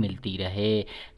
मिलती रहे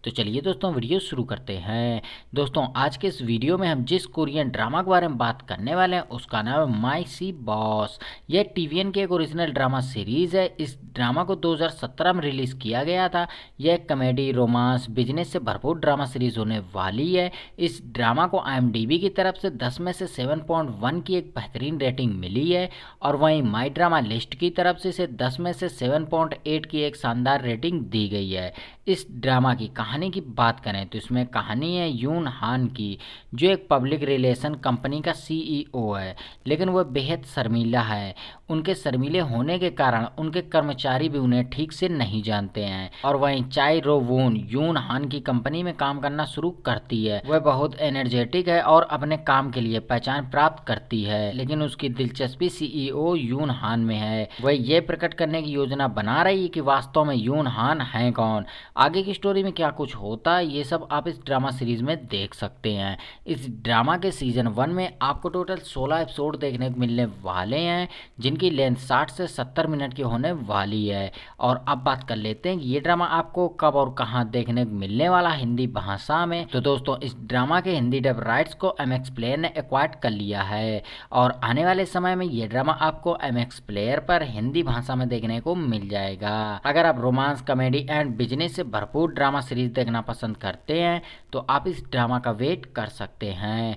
तो चलिए दोस्तों वीडियो शुरू करते हैं दोस्तों आज के इस वीडियो में हम जिस कोरियन ड्रामा के बारे में बात करने वाले हैं उसका नाम है माई सी बॉस यह टीवीएन के एक ओरिजिनल ड्रामा सीरीज़ है इस ड्रामा को 2017 में रिलीज़ किया गया था यह कॉमेडी रोमांस बिजनेस से भरपूर ड्रामा सीरीज होने वाली है इस ड्रामा को आई की तरफ से 10 में से 7.1 की एक बेहतरीन रेटिंग मिली है और वहीं माई ड्रामा लिस्ट की तरफ से इसे 10 में से 7.8 की एक शानदार रेटिंग दी गई है इस ड्रामा की कहानी की बात करें तो इसमें कहानी है यून हान की जो एक पब्लिक रिलेशन कंपनी का सीईओ e है लेकिन वह बेहद शर्मीला है उनके शर्मीले होने के कारण उनके कर्म कर्मचारी भी उन्हें ठीक से नहीं जानते हैं और वहीं चाय रो वोन यून हान की कंपनी में काम करना शुरू करती है वह बहुत एनर्जेटिक है और अपने काम के लिए पहचान प्राप्त करती है लेकिन उसकी दिलचस्पी सीईओ e यून हान में है वह ये प्रकट करने की योजना बना रही है कि वास्तव में यून हान है कौन आगे की स्टोरी में क्या कुछ होता है ये सब आप इस ड्रामा सीरीज में देख सकते हैं इस ड्रामा के सीजन वन में आपको टोटल सोलह एपिसोड देखने को मिलने वाले हैं जिनकी लेंथ साठ से सत्तर मिनट की होने वाली वाली है और अब बात कर लेते हैं कि ये ड्रामा आपको कब और कहाँ देखने को मिलने वाला हिंदी भाषा में तो दोस्तों इस ड्रामा के हिंदी डब राइट्स को एम एक्स प्लेयर ने एक्वाइट कर लिया है और आने वाले समय में ये ड्रामा आपको एम एक्स प्लेयर पर हिंदी भाषा में देखने को मिल जाएगा अगर आप रोमांस कॉमेडी एंड बिजनेस से भरपूर ड्रामा सीरीज देखना पसंद करते हैं तो आप इस ड्रामा का वेट कर सकते हैं